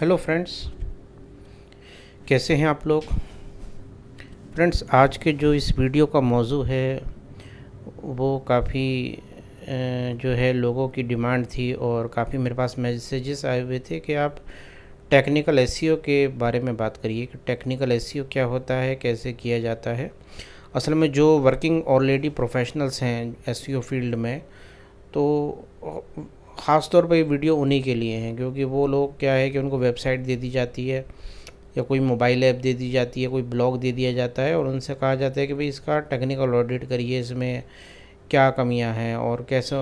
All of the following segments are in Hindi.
हेलो फ्रेंड्स कैसे हैं आप लोग फ्रेंड्स आज के जो इस वीडियो का मौजू है वो काफ़ी जो है लोगों की डिमांड थी और काफ़ी मेरे पास मैसेजेस आए हुए थे कि आप टेक्निकल एस e के बारे में बात करिए कि टेक्निकल एस e क्या होता है कैसे किया जाता है असल में जो वर्किंग ऑलरेडी प्रोफेशनल्स हैं एस फील्ड e में तो ख़ास तौर पर ये वीडियो उन्हीं के लिए हैं क्योंकि वो लोग क्या है कि उनको वेबसाइट दे दी जाती है या कोई मोबाइल ऐप दे दी जाती है कोई ब्लॉग दे दिया जाता है और उनसे कहा जाता है कि भाई इसका टेक्निकल ऑडिट करिए इसमें क्या कमियां हैं और कैसे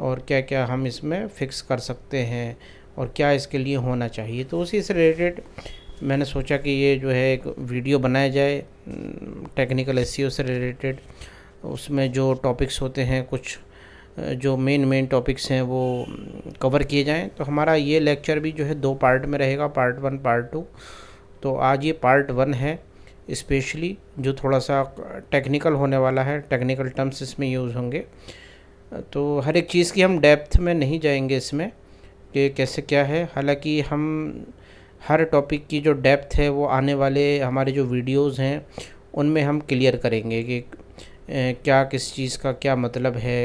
और क्या क्या हम इसमें फ़िक्स कर सकते हैं और क्या इसके लिए होना चाहिए तो उसी से रिलेटेड मैंने सोचा कि ये जो है एक वीडियो बनाया जाए टेक्निकल एस से रिलेटेड उसमें जो टॉपिक्स होते हैं कुछ जो मेन मेन टॉपिक्स हैं वो कवर किए जाएं तो हमारा ये लेक्चर भी जो है दो पार्ट में रहेगा पार्ट वन पार्ट टू तो आज ये पार्ट वन है इस्पेशली जो थोड़ा सा टेक्निकल होने वाला है टेक्निकल टर्म्स इसमें यूज़ होंगे तो हर एक चीज़ की हम डेप्थ में नहीं जाएंगे इसमें कि कैसे क्या है हालांकि हम हर टॉपिक की जो डेप्थ है वो आने वाले हमारे जो वीडियोस हैं उनमें हम क्लियर करेंगे कि क्या किस चीज़ का क्या मतलब है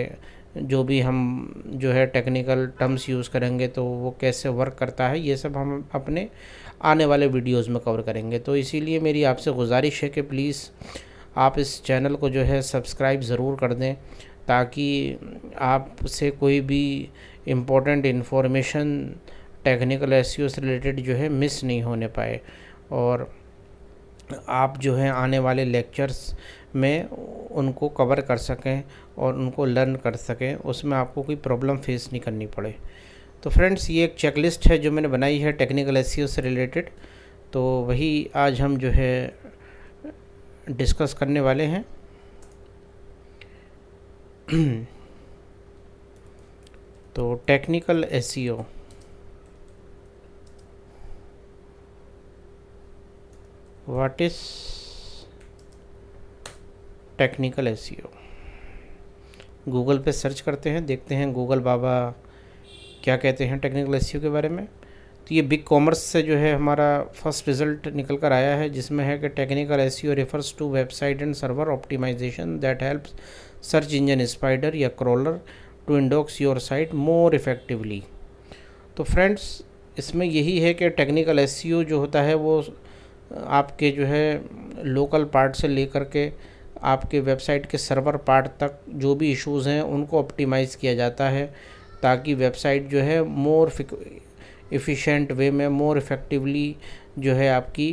जो भी हम जो है टेक्निकल टर्म्स यूज़ करेंगे तो वो कैसे वर्क करता है ये सब हम अपने आने वाले वीडियोस में कवर करेंगे तो इसीलिए मेरी आपसे गुजारिश है कि प्लीज़ आप इस चैनल को जो है सब्सक्राइब ज़रूर कर दें ताकि आपसे कोई भी इम्पोर्टेंट इन्फॉर्मेशन टेक्निकल एस से रिलेटेड जो है मिस नहीं होने पाए और आप जो है आने वाले लेक्चर्स में उनको कवर कर सकें और उनको लर्न कर सकें उसमें आपको कोई प्रॉब्लम फेस नहीं करनी पड़े तो फ्रेंड्स ये एक चेकलिस्ट है जो मैंने बनाई है टेक्निकल एस e से रिलेटेड तो वही आज हम जो है डिस्कस करने वाले हैं तो technical S what is technical S Google पे सर्च करते हैं देखते हैं गूगल बाबा क्या कहते हैं टेक्निकल एस के बारे में तो ये बिग कॉमर्स से जो है हमारा फर्स्ट रिजल्ट निकल कर आया है जिसमें है कि technical S E O refers to website and server optimisation that helps search engine spider या crawler to index your site more effectively तो फ्रेंड्स इसमें यही है कि टेक्निकल एस जो होता है वो आपके जो है लोकल पार्ट से लेकर के आपके वेबसाइट के सर्वर पार्ट तक जो भी इश्यूज़ हैं उनको ऑप्टिमाइज़ किया जाता है ताकि वेबसाइट जो है मोर इफ़िशेंट वे में मोर इफ़ेक्टिवली जो है आपकी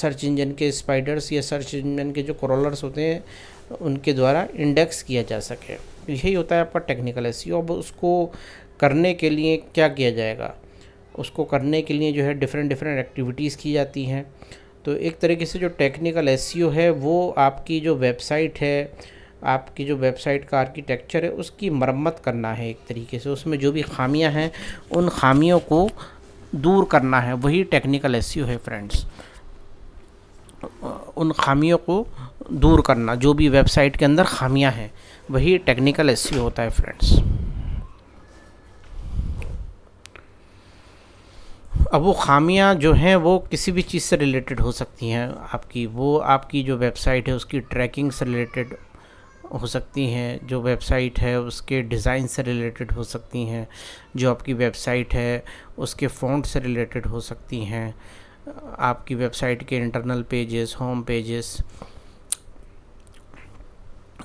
सर्च इंजन के स्पाइडर्स या सर्च इंजन के जो क्रॉलर्स होते हैं उनके द्वारा इंडेक्स किया जा सके यही होता है आपका टेक्निकल एस अब उसको करने के लिए क्या किया जाएगा उसको करने के लिए जो है डिफरेंट डिफरेंट एक्टिविटीज़ की जाती हैं तो एक तरीके से जो टेक्निकल एस है वो आपकी जो वेबसाइट है आपकी जो वेबसाइट का आर्किटेक्चर है उसकी मरम्मत करना है एक तरीके से उसमें जो भी खामियां हैं उन खामियों को दूर करना है वही टेक्निकल एस है फ्रेंड्स उन खामियों को दूर करना जो भी वेबसाइट के अंदर खामियां हैं वही टेक्निकल एस होता है फ्रेंड्स अब वो खामियां जो हैं वो किसी भी चीज़ से रिलेटेड हो सकती हैं आपकी वो आपकी जो वेबसाइट है उसकी ट्रैकिंग से रिलेटेड हो सकती हैं जो वेबसाइट है उसके डिज़ाइन से रिलेटेड हो सकती हैं जो आपकी वेबसाइट है उसके फ़ॉन्ट से रिलेटेड हो सकती हैं आपकी वेबसाइट के इंटरनल पेजेस होम पेजेस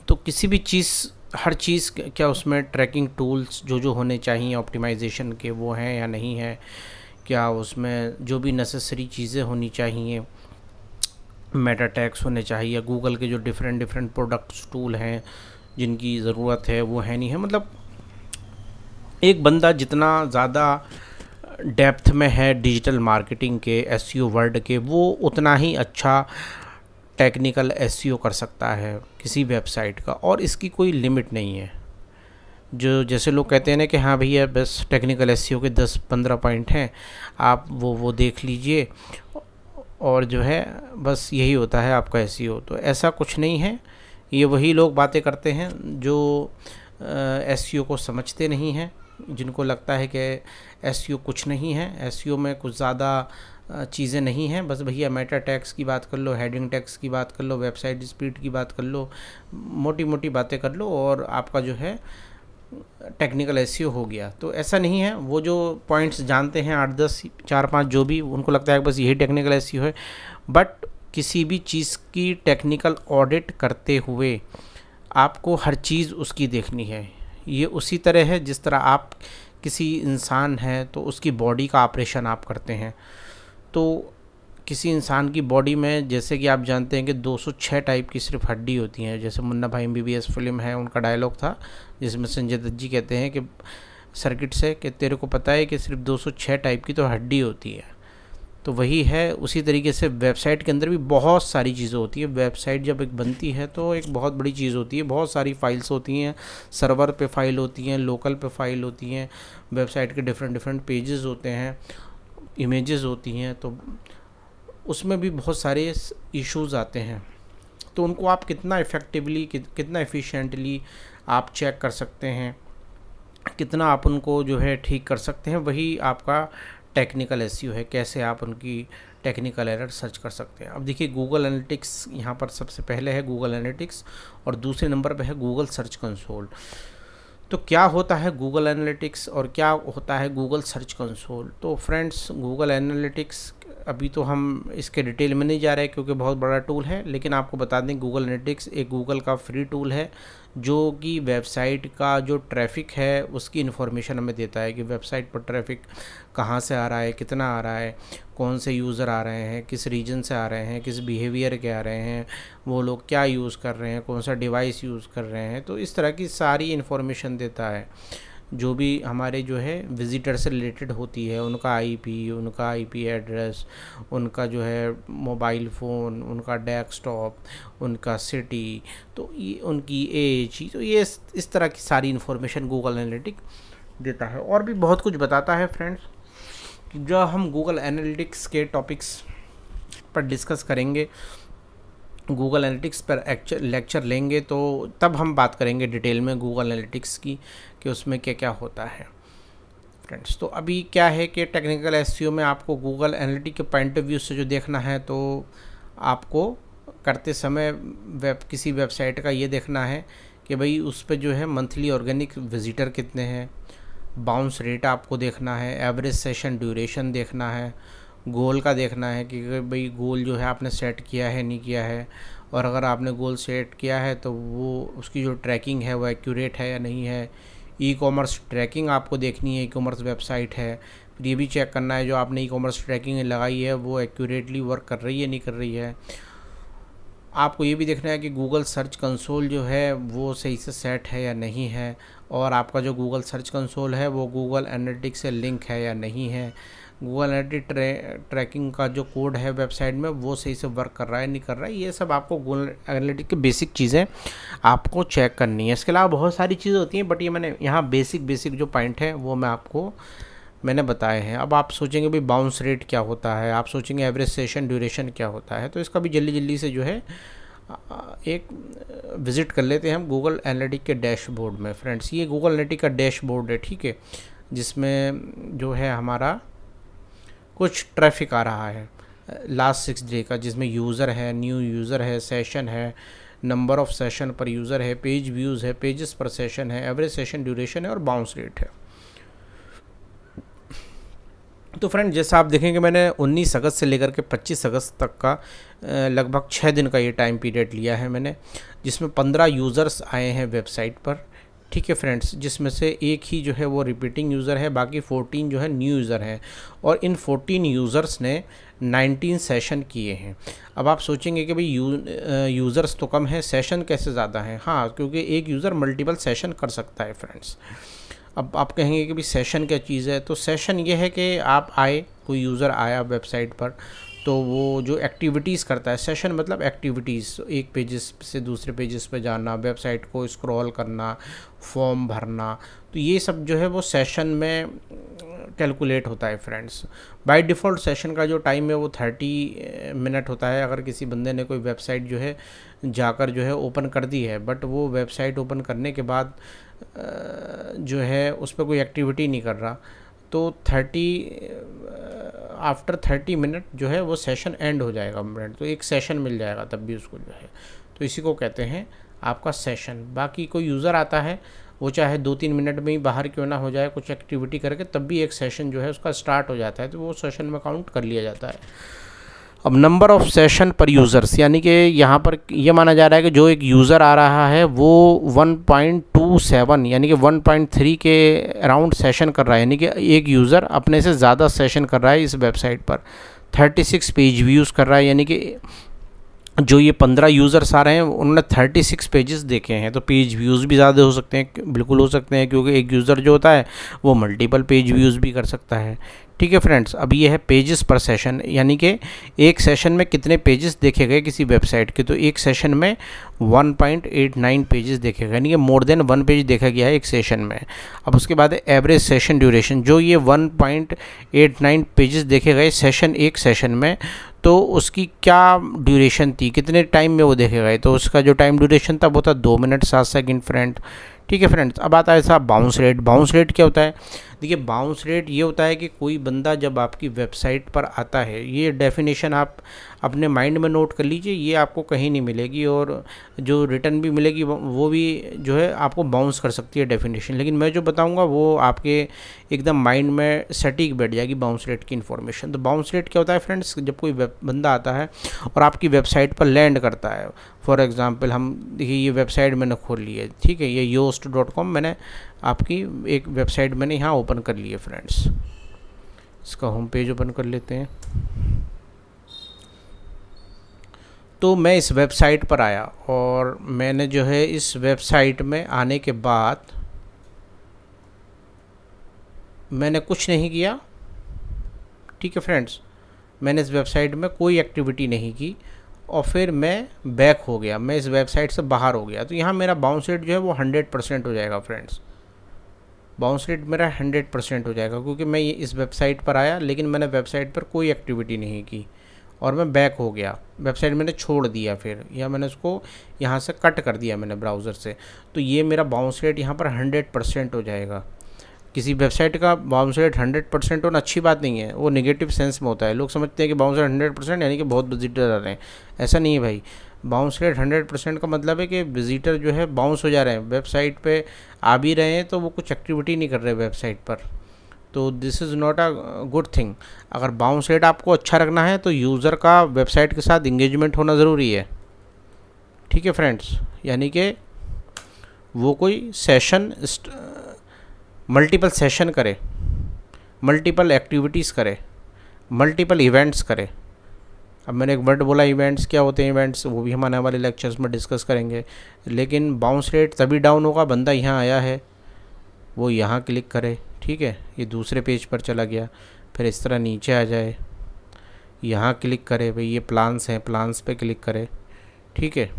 तो किसी भी चीज़ हर चीज़ क्या उसमें ट्रैकिंग टूल्स जो जो होने चाहिए ऑप्टिमाइजेशन के वो हैं या नहीं है क्या उसमें जो भी नेसेसरी चीज़ें होनी चाहिए मेटा टैक्स होने चाहिए गूगल के जो डिफरेंट डिफरेंट प्रोडक्ट्स टूल हैं जिनकी ज़रूरत है वो है नहीं है मतलब एक बंदा जितना ज़्यादा डेप्थ में है डिजिटल मार्केटिंग के एस वर्ल्ड e के वो उतना ही अच्छा टेक्निकल एस e कर सकता है किसी वेबसाइट का और इसकी कोई लिमिट नहीं है जो जैसे लोग कहते हैं ना कि हाँ भैया बस टेक्निकल एस के दस पंद्रह पॉइंट हैं आप वो वो देख लीजिए और जो है बस यही होता है आपका एस तो ऐसा कुछ नहीं है ये वही लोग बातें करते हैं जो एस को समझते नहीं हैं जिनको लगता है कि एस कुछ नहीं है एस में कुछ ज़्यादा चीज़ें नहीं हैं बस भैया मेटा टैक्स की बात कर लो हेडिंग टैक्स की बात कर लो वेबसाइट स्पीड की बात कर लो मोटी मोटी बातें कर लो और आपका जो है टेक्निकल एस e हो गया तो ऐसा नहीं है वो जो पॉइंट्स जानते हैं आठ दस चार पाँच जो भी उनको लगता है बस यही टेक्निकल एस e है बट किसी भी चीज़ की टेक्निकल ऑडिट करते हुए आपको हर चीज़ उसकी देखनी है ये उसी तरह है जिस तरह आप किसी इंसान हैं तो उसकी बॉडी का ऑपरेशन आप करते हैं तो किसी इंसान की बॉडी में जैसे कि आप जानते हैं कि 206 टाइप की सिर्फ हड्डी होती हैं जैसे मुन्ना भाई एम फिल्म है उनका डायलॉग था जिसमें संजय दत्त जी कहते हैं कि सर्किट से कि तेरे को पता है कि सिर्फ 206 टाइप की तो हड्डी होती है तो वही है उसी तरीके से वेबसाइट के अंदर भी बहुत सारी चीज़ें होती है वेबसाइट जब एक बनती है तो एक बहुत बड़ी चीज़ होती है बहुत सारी फाइल्स होती हैं सर्वर पे फाइल होती हैं लोकल पे फाइल होती हैं वेबसाइट के डिफरेंट डिफरेंट पेजेस होते हैं इमेजेस होती हैं तो उसमें भी बहुत सारे इश्यूज़ आते हैं तो उनको आप कितना इफ़ेक्टिवली कितना एफिशिएंटली आप चेक कर सकते हैं कितना आप उनको जो है ठीक कर सकते हैं वही आपका टेक्निकल एस है कैसे आप उनकी टेक्निकल एरर सर्च कर सकते हैं अब देखिए गूगल एनालिटिक्स यहाँ पर सबसे पहले है गूगल एनालिटिक्स और दूसरे नंबर पर है गूगल सर्च कंसोल तो क्या होता है गूगल एनालिटिक्स और क्या होता है गूगल सर्च कंसोल तो फ्रेंड्स गूगल एनालिटिक्स अभी तो हम इसके डिटेल में नहीं जा रहे क्योंकि बहुत बड़ा टूल है लेकिन आपको बता दें गूगल एनालिटिक्स एक गूगल का फ्री टूल है जो कि वेबसाइट का जो ट्रैफिक है उसकी इन्फॉर्मेशन हमें देता है कि वेबसाइट पर ट्रैफिक कहाँ से आ रहा है कितना आ रहा है कौन से यूज़र आ रहे हैं किस रीजन से आ रहे हैं किस बिहेवियर के आ रहे हैं वो लोग क्या यूज़ कर रहे हैं कौन सा डिवाइस यूज़ कर रहे हैं तो इस तरह की सारी इन्फॉर्मेशन देता है जो भी हमारे जो है विज़िटर से रिलेटेड होती है उनका आईपी उनका आईपी एड्रेस उनका जो है मोबाइल फ़ोन उनका डेस्कटॉप उनका सिटी तो ये उनकी एज तो ये इस, तरह की सारी इन्फॉर्मेशन गूगल एनालिटिक देता है और भी बहुत कुछ बताता है फ्रेंड्स जब हम गूगल एनालिटिक्स के टॉपिक्स पर डिस्कस करेंगे गूगल एनालिटिक्स पर लेक्चर लेंगे तो तब हम बात करेंगे डिटेल में गूगल एनालिटिक्स की कि उसमें क्या क्या होता है फ्रेंड्स तो अभी क्या है कि टेक्निकल एस e में आपको गूगल एनालिटिक के पॉइंट ऑफ व्यू से जो देखना है तो आपको करते समय वेब किसी वेबसाइट का ये देखना है कि भाई उस पर जो है मंथली ऑर्गेनिक विजिटर कितने हैं बाउंस रेट आपको देखना है एवरेज सेशन ड्यूरेशन देखना है गोल का देखना है कि भाई गोल जो है आपने सेट किया है नहीं किया है और अगर आपने गोल सेट किया है तो वो उसकी जो ट्रैकिंग है वो एक्यूरेट है या नहीं है ई कॉमर्स ट्रैकिंग आपको देखनी है ई कॉमर्स वेबसाइट है फिर ये भी चेक करना है जो आपने ई कॉमर्स ट्रैकिंग लगाई है वो एक्यूरेटली वर्क कर रही है नहीं कर रही है आपको ये भी देखना है कि गूगल सर्च कंसोल जो है वो सही से सेट है या नहीं है और आपका जो गूगल सर्च कंसोल है वो गूगल एनालिटिक्स से लिंक है या नहीं है गूगल एडिट ट्रे, ट्रैकिंग का जो कोड है वेबसाइट में वो सही से वर्क कर रहा है नहीं कर रहा है ये सब आपको गूगल एनालिटिक की बेसिक चीज़ें आपको चेक करनी है इसके अलावा बहुत सारी चीज़ें होती हैं बट ये मैंने यहाँ बेसिक बेसिक जो पॉइंट है वो मैं आपको मैंने बताए हैं अब आप सोचेंगे भाई बाउंस रेट क्या होता है आप सोचेंगे एवरेज सेशन ड्यूरेशन क्या होता है तो इसका भी जल्दी जल्दी से जो है एक विज़िट कर लेते हैं हम गूगल एनालिटिक के डैशबोर्ड में फ्रेंड्स ये गूगल एनालिटिक का डैशबोर्ड है ठीक है जिसमें जो है हमारा कुछ ट्रैफिक आ रहा है लास्ट सिक्स डे का जिसमें यूज़र है न्यू यूज़र है सेशन है number of session per user है पेज व्यूज़ है पेजेस पर सेशन है एवरेज सेशन ड्यूरेशन है और बाउंस रेट है तो फ्रेंड जैसा आप देखेंगे मैंने 19 अगस्त से लेकर के 25 अगस्त तक का लगभग छः दिन का ये टाइम पीरियड लिया है मैंने जिसमें 15 यूज़र्स आए हैं वेबसाइट पर ठीक है फ्रेंड्स जिसमें से एक ही जो है वो रिपीटिंग यूज़र है बाकी फोर्टीन जो है न्यू यूज़र है और इन फोर्टीन यूज़र्स ने 19 सेशन किए हैं अब आप सोचेंगे कि भाई यू, यूज़र्स तो कम है सेशन कैसे ज़्यादा हैं हाँ क्योंकि एक यूज़र मल्टीपल सेशन कर सकता है फ्रेंड्स अब आप कहेंगे कि भाई सेशन क्या चीज़ है तो सेशन ये है कि आप आए कोई यूज़र आया वेबसाइट पर तो वो जो एक्टिविटीज़ करता है सेशन मतलब एक्टिविटीज़ एक पेजेस से दूसरे पेजेस पे जाना वेबसाइट को स्क्रॉल करना फॉर्म भरना तो ये सब जो है वो सेशन में कैलकुलेट होता है फ्रेंड्स बाय डिफ़ॉल्ट सेशन का जो टाइम है वो थर्टी मिनट eh, होता है अगर किसी बंदे ने कोई वेबसाइट जो है जाकर जो है ओपन कर दी है बट वो वेबसाइट ओपन करने के बाद eh, जो है उस पर कोई एक्टिविटी नहीं कर रहा तो थर्टी आफ्टर थर्टी मिनट जो है वो सेशन एंड हो जाएगा फ्रेंड तो एक सेशन मिल जाएगा तब भी उसको जो है तो इसी को कहते हैं आपका सेशन बाकी कोई यूज़र आता है वो चाहे दो तीन मिनट में ही बाहर क्यों ना हो जाए कुछ एक्टिविटी करके तब भी एक सेशन जो है उसका स्टार्ट हो जाता है तो वो सेशन में काउंट कर लिया जाता है अब number of session per users यानी कि यहाँ पर यह माना जा रहा है कि जो एक यूज़र आ रहा है वो 1.27 यानी कि 1.3 के अराउंड सेशन कर रहा है यानी कि एक यूज़र अपने से ज़्यादा सेशन कर रहा है इस वेबसाइट पर 36 पेज व्यूज़ कर रहा है यानी कि जो ये पंद्रह यूज़र्स आ रहे हैं उन्होंने थर्टी सिक्स पेजेस देखे हैं तो पेज व्यूज़ भी ज़्यादा हो सकते हैं बिल्कुल हो सकते हैं क्योंकि एक यूज़र जो होता है वो मल्टीपल पेज व्यूज़ भी कर सकता है ठीक है फ्रेंड्स अब ये है पेजेस पर सेशन यानी कि एक सेशन में कितने पेजेस देखे गए किसी वेबसाइट के तो एक सेशन में 1.89 पेजेस देखे गए यानी कि मोर देन वन पेज देखा गया है एक सेशन में अब उसके बाद एवरेज सेशन ड्यूरेशन जो ये 1.89 पेजेस देखे गए सेशन एक सेशन में तो उसकी क्या ड्यूरेशन थी कितने टाइम में वो देखे गए तो उसका जो टाइम ड्यूरेशन था वो था दो मिनट सात सेकेंड फ्रेंड ठीक है फ्रेंड्स अब आता है साहब बाउंस रेट बाउंस रेट क्या होता है देखिए बाउंस रेट ये होता है कि कोई बंदा जब आपकी वेबसाइट पर आता है ये डेफिनेशन आप अपने माइंड में नोट कर लीजिए ये आपको कहीं नहीं मिलेगी और जो रिटर्न भी मिलेगी वो भी जो है आपको बाउंस कर सकती है डेफिनेशन लेकिन मैं जो बताऊँगा वो आपके एकदम माइंड में सटीक बैठ जाएगी बाउंस रेट की इन्फॉर्मेशन तो बाउंस रेट क्या होता है फ्रेंड्स जब कोई बंदा आता है और आपकी वेबसाइट पर लैंड करता है फॉर एग्ज़ाम्पल हम देखिए ये वेबसाइट मैंने खोल ली है ठीक है ये योस्ट डॉट कॉम मैंने आपकी एक वेबसाइट मैंने यहाँ ओपन कर लिए फ्रेंड्स इसका होम पेज ओपन कर लेते हैं तो मैं इस वेबसाइट पर आया और मैंने जो है इस वेबसाइट में आने के बाद मैंने कुछ नहीं किया ठीक है फ्रेंड्स मैंने इस वेबसाइट में कोई एक्टिविटी नहीं की और फिर मैं बैक हो गया मैं इस वेबसाइट से बाहर हो गया तो यहाँ मेरा बाउंस रेट जो है वो 100 परसेंट हो जाएगा फ्रेंड्स बाउंस रेट मेरा हंड्रेड परसेंट हो जाएगा क्योंकि मैं ये इस वेबसाइट पर आया लेकिन मैंने वेबसाइट पर कोई एक्टिविटी नहीं की और मैं बैक हो गया वेबसाइट मैंने छोड़ दिया फिर या मैंने उसको यहाँ से कट कर दिया मैंने ब्राउज़र से तो ये मेरा बाउंस रेट यहाँ पर हंड्रेड परसेंट हो जाएगा किसी वेबसाइट का बाउंस रेट हंड्रेड परसेंट होना अच्छी बात नहीं है वो नेगेटिव सेंस में होता है लोग समझते हैं कि बाउंस रेट हंड्रेड परसेंट यानी कि बहुत डिजिटल आ रहे हैं ऐसा नहीं है भाई बाउंस रेट हंड्रेड परसेंट का मतलब है कि विजिटर जो है बाउंस हो जा रहे हैं वेबसाइट पे आ भी रहे हैं तो वो कुछ एक्टिविटी नहीं कर रहे वेबसाइट पर तो this is not a good thing अगर बाउंस रेट आपको अच्छा रखना है तो यूज़र का वेबसाइट के साथ इंगेजमेंट होना ज़रूरी है ठीक है फ्रेंड्स यानी कि वो कोई सेशन मल्टीपल सेशन करे मल्टीपल एक्टिविटीज़ करे मल्टीपल इवेंट्स करे अब मैंने एक वर्ड बोला इवेंट्स क्या होते हैं इवेंट्स वो भी हम आने वाले लेक्चर्स में डिस्कस करेंगे लेकिन बाउंस रेट तभी डाउन होगा बंदा यहाँ आया है वो यहाँ क्लिक करे ठीक है ये दूसरे पेज पर चला गया फिर इस तरह नीचे आ जाए यहाँ क्लिक करे भाई ये प्लान्स हैं प्लान्स पे क्लिक करे ठीक है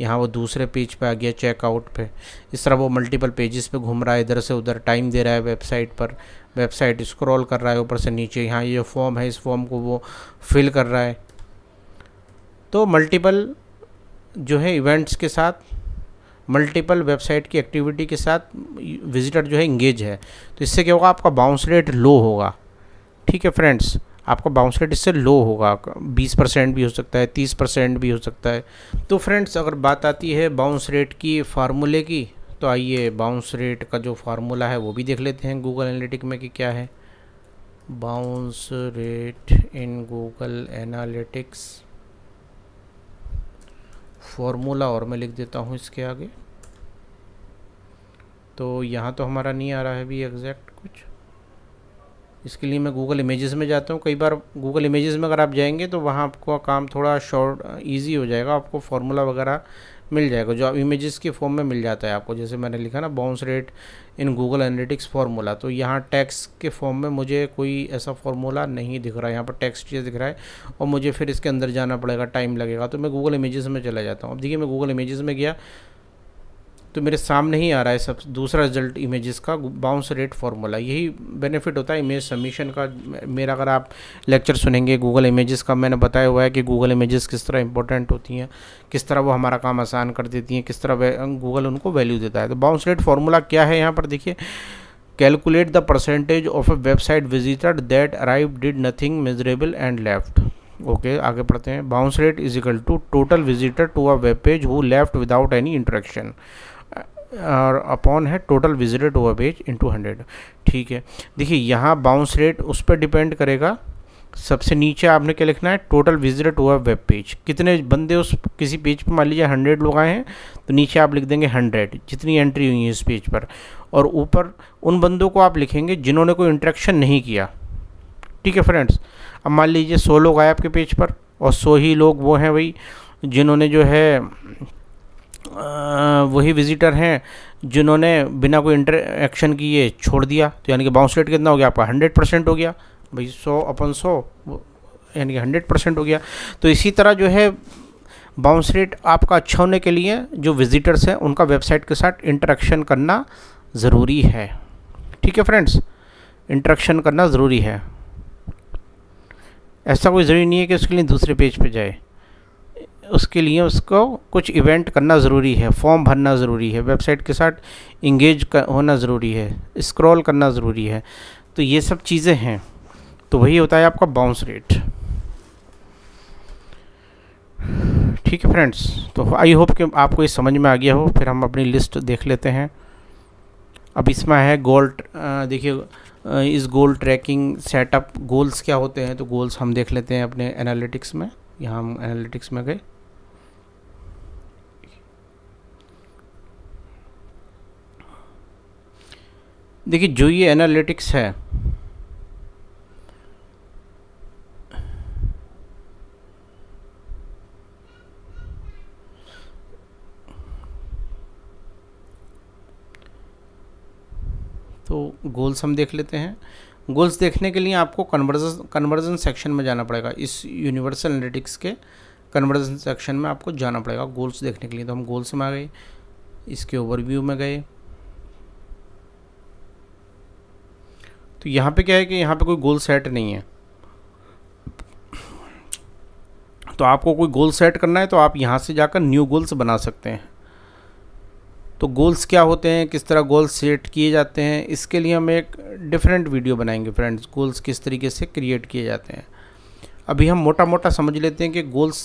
यहाँ वो दूसरे पेज पे आ गया चेकआउट पे इस तरह वो मल्टीपल पेजेस पे घूम रहा है इधर से उधर टाइम दे रहा है वेबसाइट पर वेबसाइट स्क्रॉल कर रहा है ऊपर से नीचे यहाँ ये फॉर्म है इस फॉर्म को वो फिल कर रहा है तो मल्टीपल जो है इवेंट्स के साथ मल्टीपल वेबसाइट की एक्टिविटी के साथ विजिटर जो है इंगेज है तो इससे क्या होगा आपका बाउंस रेट लो होगा ठीक है फ्रेंड्स आपका बाउंस रेट इससे लो होगा 20 परसेंट भी हो सकता है 30 परसेंट भी हो सकता है तो फ्रेंड्स अगर बात आती है बाउंस रेट की फार्मूले की तो आइए बाउंस रेट का जो फार्मूला है वो भी देख लेते हैं गूगल एनालिटिक में कि क्या है bounce rate in Google analytics formula और मैं लिख देता हूँ इसके आगे तो यहाँ तो हमारा नहीं आ रहा है भी एग्जैक्ट कुछ इसके लिए मैं गूगल इमेज़ में जाता हूँ कई बार गूगल इमेज़ में अगर आप जाएंगे तो वहाँ आपको काम थोड़ा शॉर्ट ईजी हो जाएगा आपको फार्मूला वगैरह मिल जाएगा जो आप इमेजेस के फॉर्म में मिल जाता है आपको जैसे मैंने लिखा ना bounce rate in Google analytics formula तो यहाँ टैक्स के फॉर्म में मुझे कोई ऐसा फार्मूला नहीं दिख रहा है यहाँ पर टैक्स चीज़ दिख रहा है और मुझे फिर इसके अंदर जाना पड़ेगा टाइम लगेगा तो मैं गूगल इमेज़ में चला जाता हूँ अब देखिए मैं गूगल इमेज़ में गया तो मेरे सामने ही आ रहा है सब दूसरा रिजल्ट इमेजेस का बाउंस रेट फार्मूला यही बेनिफिट होता है इमेज सबमिशन का मेरा अगर आप लेक्चर सुनेंगे गूगल इमेजेस का मैंने बताया हुआ है कि गूगल इमेजेस किस तरह इंपॉर्टेंट होती हैं किस तरह वो हमारा काम आसान कर देती हैं किस तरह गूगल उनको वैल्यू देता है तो बाउंस रेट फार्मूला क्या है यहाँ पर देखिए calculate the percentage of a website visitor that arrive did nothing measurable and left okay आगे पढ़ते हैं bounce rate is equal to total visitor to a web page who left without any interaction और अपॉन है total visited over page to hundred ठीक है देखिए यहाँ बाउंस रेट उस पर डिपेंड करेगा सबसे नीचे आपने क्या लिखना है टोटल विजिट हुआ वेब पेज कितने बंदे उस किसी पेज पर मान लीजिए हंड्रेड लोग आए हैं तो नीचे आप लिख देंगे हंड्रेड जितनी एंट्री हुई है इस पेज पर और ऊपर उन बंदों को आप लिखेंगे जिन्होंने कोई इंट्रैक्शन नहीं किया ठीक है फ्रेंड्स अब मान लीजिए सौ लोग आए आपके पेज पर और सौ ही लोग वो हैं भाई जिन्होंने जो है वही विजिटर हैं जिन्होंने बिना कोई इंटरेक्शन किए छोड़ दिया तो यानी कि बाउंस रेट कितना हो गया आपका हंड्रेड परसेंट हो गया भाई सौ अपन सौ यानी कि हंड्रेड परसेंट हो गया तो इसी तरह जो है बाउंस रेट आपका अच्छा होने के लिए जो विजिटर्स हैं उनका वेबसाइट के साथ इंटरेक्शन करना ज़रूरी है ठीक है फ्रेंड्स इंटरेक्शन करना ज़रूरी है ऐसा कोई ज़रूरी नहीं है कि उसके लिए दूसरे पेज पे जाए उसके लिए उसको कुछ इवेंट करना ज़रूरी है फॉर्म भरना ज़रूरी है वेबसाइट के साथ इंगेज होना ज़रूरी है स्क्रॉल करना ज़रूरी है तो ये सब चीज़ें हैं तो वही होता है आपका बाउंस रेट ठीक है फ्रेंड्स तो आई होप कि आपको ये समझ में आ गया हो फिर हम अपनी लिस्ट देख लेते हैं अब इसमें है गोल देखिए इस गोल ट्रैकिंग सेटअप गोल्स क्या होते हैं तो गोल्स हम देख लेते हैं अपने एनालिटिक्स में यहाँ हम एनालिटिक्स में गए देखिए जो ये एनालिटिक्स है तो गोल्स हम देख लेते हैं गोल्स देखने के लिए आपको कन्वर्जन कन्वर्जन सेक्शन में जाना पड़ेगा इस यूनिवर्सल एनालिटिक्स के कन्वर्जन सेक्शन में आपको जाना पड़ेगा गोल्स देखने के लिए तो हम गोल्स में आ गए इसके ओवरव्यू में गए तो यहाँ पे क्या है कि यहाँ पे कोई गोल सेट नहीं है तो आपको कोई गोल सेट करना है तो आप यहाँ से जाकर न्यू गोल्स बना सकते हैं तो गोल्स क्या होते हैं किस तरह गोल्स सेट किए जाते हैं इसके लिए हम एक डिफरेंट वीडियो बनाएंगे फ्रेंड्स गोल्स किस तरीके से क्रिएट किए जाते हैं अभी हम मोटा मोटा समझ लेते हैं कि गोल्स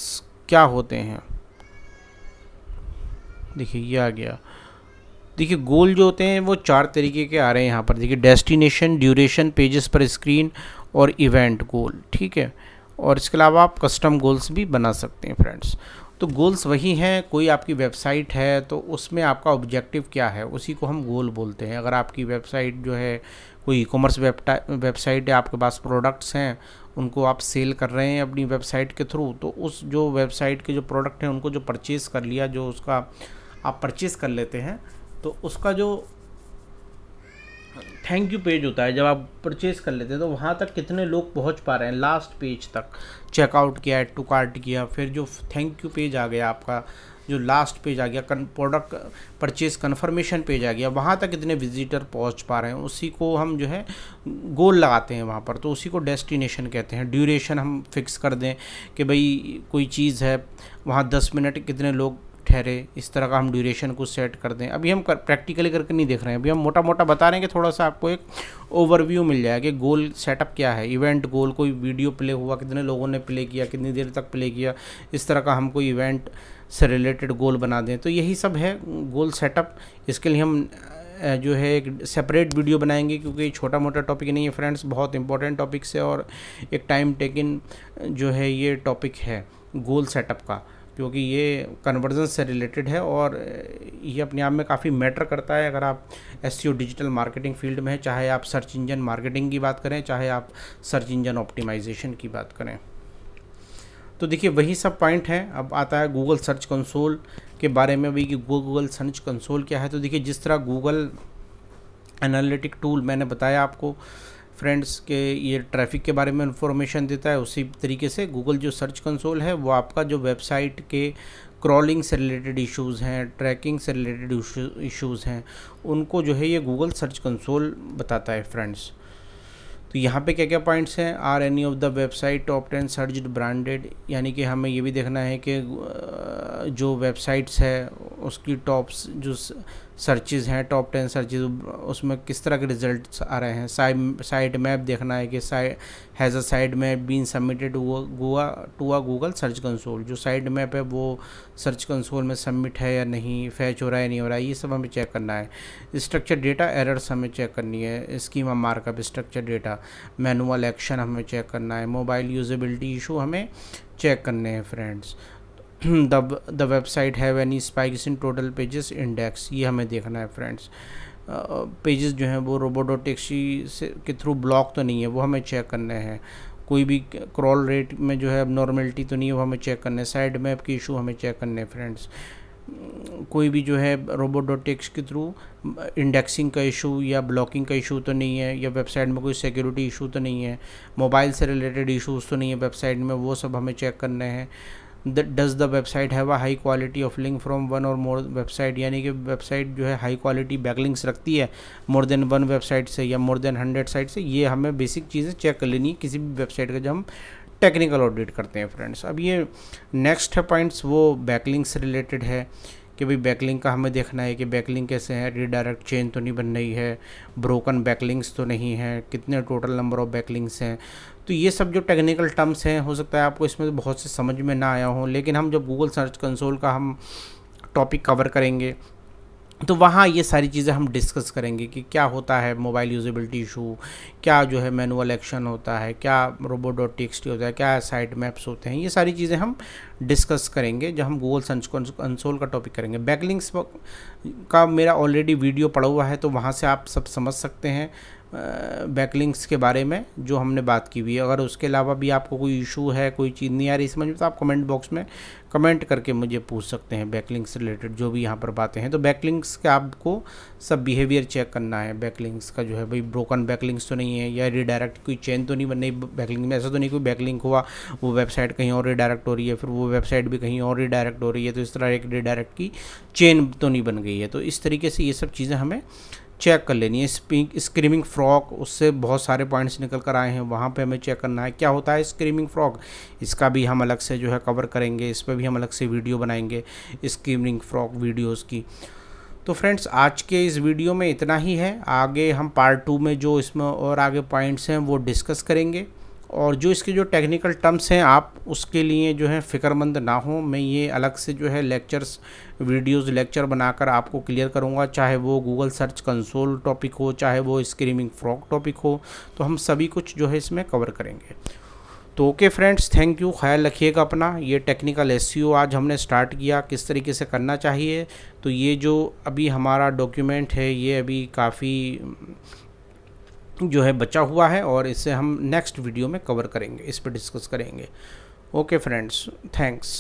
क्या होते हैं देखिए ये आ गया देखिए गोल जो होते हैं वो चार तरीके के आ रहे हैं यहाँ पर देखिए डेस्टिनेशन ड्यूरेशन पेजेस पर स्क्रीन और इवेंट गोल ठीक है और इसके अलावा आप कस्टम गोल्स भी बना सकते हैं फ्रेंड्स तो गोल्स वही हैं कोई आपकी वेबसाइट है तो उसमें आपका ऑब्जेक्टिव क्या है उसी को हम गोल बोलते हैं अगर आपकी वेबसाइट जो है कोई ई कॉमर्स वेबसाइट है आपके पास प्रोडक्ट्स हैं उनको आप सेल कर रहे हैं अपनी वेबसाइट के थ्रू तो उस जो वेबसाइट के जो प्रोडक्ट हैं उनको जो परचेज़ कर लिया जो उसका आप परचेज़ कर लेते हैं तो उसका जो थैंक यू पेज होता है जब आप परचेज़ कर लेते हैं तो वहाँ तक कितने लोग पहुँच पा रहे हैं लास्ट पेज तक चेकआउट किया एड टू कार्ट किया फिर जो थैंक यू पेज आ गया आपका जो लास्ट पेज आ गया कन प्रोडक्ट परचेज कन्फर्मेशन पेज आ गया वहाँ तक इतने विजिटर पहुँच पा रहे हैं उसी को हम जो है गोल लगाते हैं वहाँ पर तो उसी को डेस्टिनेशन कहते हैं ड्यूरेशन हम फिक्स कर दें कि भाई कोई चीज़ है वहाँ दस मिनट कितने लोग ठहरे इस तरह का हम ड्यूरेशन को सेट कर दें अभी हम कर, प्रैक्टिकली करके नहीं देख रहे हैं अभी हम मोटा मोटा बता रहे हैं कि थोड़ा सा आपको एक ओवरव्यू मिल जाए कि गोल सेटअप क्या है इवेंट गोल कोई वीडियो प्ले हुआ कितने लोगों ने प्ले किया कितनी देर तक प्ले किया इस तरह का हम कोई इवेंट से रिलेटेड गोल बना दें तो यही सब है गोल सेटअप इसके लिए हम जो है एक सेपरेट वीडियो बनाएंगे क्योंकि छोटा मोटा टॉपिक नहीं है फ्रेंड्स बहुत इंपॉर्टेंट टॉपिक्स है और एक टाइम टेकिन जो है ये टॉपिक है गोल सेटअप का क्योंकि ये कन्वर्जन से रिलेटेड है और ये अपने आप में काफ़ी मैटर करता है अगर आप एस डिजिटल मार्केटिंग फील्ड में हैं चाहे आप सर्च इंजन मार्केटिंग की बात करें चाहे आप सर्च इंजन ऑप्टिमाइजेशन की बात करें तो देखिए वही सब पॉइंट हैं अब आता है गूगल सर्च कंसोल के बारे में भी कि गूगल सर्च कंसोल क्या है तो देखिए जिस तरह गूगल एनालिटिक टूल मैंने बताया आपको फ्रेंड्स के ये ट्रैफिक के बारे में इंफॉर्मेशन देता है उसी तरीके से गूगल जो सर्च कंसोल है वो आपका जो वेबसाइट के क्रॉलिंग से रिलेटेड इश्यूज़ हैं ट्रैकिंग से रिलेटेड इश्यूज़ हैं उनको जो है ये गूगल सर्च कंसोल बताता है फ्रेंड्स तो यहाँ पे क्या क्या पॉइंट्स हैं are any of the website top ten search branded यानी कि हमें ये भी देखना है कि जो वेबसाइट्स है उसकी टॉप्स जो सर्चेज हैं टॉप टेन सर्चेज उसमें किस तरह के रिजल्ट आ रहे हैं साइड मैप देखना है कि has a site map been submitted गोवा to a Google search console जो साइड मैप है वो सर्च कंसोल में सबमिट है या नहीं फैच हो रहा है नहीं हो रहा है ये सब हमें चेक करना है स्ट्रक्चर डेटा एरर्स हमें चेक करनी है schema markup structure data manual action हमें चेक करना है मोबाइल यूजबिलिटी इशू हमें चेक करने हैं friends the website have any spikes in total pages index ये हमें देखना है फ्रेंड्स पेजेस जो हैं वो रोबोटो टैक्सी से के थ्रू ब्लॉक तो नहीं है वो हमें चेक करने हैं कोई भी क्रॉल रेट में जो है अब नॉर्मेलिटी तो नहीं है वो हमें चेक करने साइड मैप के इशू हमें चेक करने हैं फ्रेंड्स कोई भी जो है रोबोट डॉट टेक्स के थ्रू इंडेक्सिंग का इशू या ब्लॉकिंग का इशू तो नहीं है या वेबसाइट में कोई सिक्योरिटी इशू तो नहीं है मोबाइल से रिलेटेड इशूज़ तो नहीं है वेबसाइट में वो सब हमें चेक करने हैं does the website have a high quality of link from one और मोर वेबसाइट यानी कि वेबसाइट जो है हाई क्वालिटी बैकलिंग्स रखती है मोर देन वन वेबसाइट से या मोर देन हंड्रेड साइट से ये हमें बेसिक चीज़ें चेक कर लेनी है किसी भी वेबसाइट का जब हम टेक्निकल ऑडिट करते हैं फ्रेंड्स अब ये नेक्स्ट है पॉइंट्स वो बैकलिंग रिलेटेड है कि भाई बैकलिंग का हमें देखना है कि बैकलिंग कैसे है रीडायरेक्ट चेन तो नहीं बन रही है ब्रोकन बैकलिंग्स तो नहीं है कितने टोटल नंबर ऑफ बैकलिंग्स हैं तो ये सब जो टेक्निकल टर्म्स हैं हो सकता है आपको इसमें बहुत से समझ में ना आया हो लेकिन हम जब गूगल सर्च कंसोल का हम टॉपिक कवर करेंगे तो वहाँ ये सारी चीज़ें हम डिस्कस करेंगे कि क्या होता है मोबाइल यूजेबिलिटी इशू क्या जो है मैनुअल एक्शन होता है क्या रोबोट डॉट टी होता है क्या साइट मैप्स होते हैं ये सारी चीज़ें हम डिस्कस करेंगे जब हम गूगल सर्च कंसोल का टॉपिक करेंगे बैकलिंग्स का मेरा ऑलरेडी वीडियो पड़ा हुआ है तो वहाँ से आप सब समझ सकते हैं बैकलिंक्स के बारे में जो हमने बात की हुई है अगर उसके अलावा भी आपको कोई इशू है कोई चीज़ नहीं आ रही समझ में तो आप कमेंट बॉक्स में कमेंट करके मुझे पूछ सकते हैं बैकलिंक्स रिलेटेड जो भी यहाँ पर बातें हैं तो बैकलिंक्स का आपको सब बिहेवियर चेक करना है बैकलिंक्स का जो है भाई ब्रोकन बैकलिंक्स तो नहीं है या रिडायरेक्ट कोई चेन तो नहीं बन रही बैकलिंग में ऐसा तो नहीं कोई बैकलिंक हुआ वो वेबसाइट कहीं और रिडायरेक्ट हो रही है फिर वो वेबसाइट भी कहीं और रिडायरेक्ट हो रही है तो इस तरह एक रिडायरेक्ट की चेन तो नहीं बन गई है तो इस तरीके से ये सब चीज़ें हमें चेक कर लेनी है स्पिंग स्क्रीमिंग फ्रॉक उससे बहुत सारे पॉइंट्स निकल कर आए हैं वहाँ पे हमें चेक करना है क्या होता है स्क्रीमिंग फ्रॉक इसका भी हम अलग से जो है कवर करेंगे इस पर भी हम अलग से वीडियो बनाएंगे स्क्रीमिंग फ्रॉक वीडियोज़ की तो फ्रेंड्स आज के इस वीडियो में इतना ही है आगे हम पार्ट टू में जो इसमें और आगे पॉइंट्स हैं वो डिस्कस करेंगे और जो इसके जो टेक्निकल टर्म्स हैं आप उसके लिए जो है फ़िक्रमंद ना हो मैं ये अलग से जो है लेक्चर्स वीडियोस लेक्चर बनाकर आपको क्लियर करूँगा चाहे वो गूगल सर्च कंसोल टॉपिक हो चाहे वो स्क्रीमिंग फ्रॉक टॉपिक हो तो हम सभी कुछ जो है इसमें कवर करेंगे तो ओके फ्रेंड्स थैंक यू ख्याल रखिएगा अपना ये टेक्निकल एस e आज हमने स्टार्ट किया किस तरीके से करना चाहिए तो ये जो अभी हमारा डॉक्यूमेंट है ये अभी काफ़ी जो है बचा हुआ है और इसे हम नेक्स्ट वीडियो में कवर करेंगे इस पर डिस्कस करेंगे ओके फ्रेंड्स थैंक्स